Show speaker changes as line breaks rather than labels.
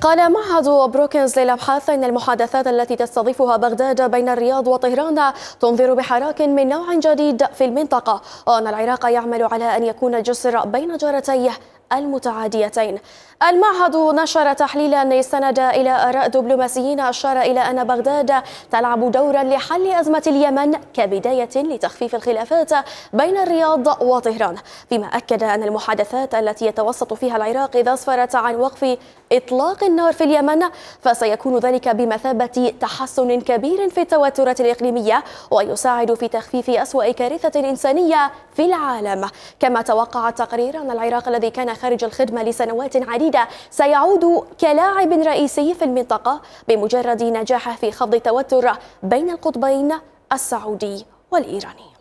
قال معهد بروكنز للأبحاث أن المحادثات التي تستضيفها بغداد بين الرياض وطهران تنذر بحراك من نوع جديد في المنطقة وأن العراق يعمل على أن يكون جسر بين جارتيه المتعاديتين المعهد نشر تحليلا استند إلى آراء دبلوماسيين أشار إلى أن بغداد تلعب دورا لحل أزمة اليمن كبداية لتخفيف الخلافات بين الرياض وطهران فيما أكد أن المحادثات التي يتوسط فيها العراق إذا أسفرت عن وقف إطلاق النار في اليمن فسيكون ذلك بمثابة تحسن كبير في التوترات الإقليمية ويساعد في تخفيف أسوأ كارثة إنسانية في العالم كما توقع التقرير أن العراق الذي كان خارج الخدمة لسنوات عديدة سيعود كلاعب رئيسي في المنطقة بمجرد نجاحه في خفض التوتر بين القطبين السعودي والإيراني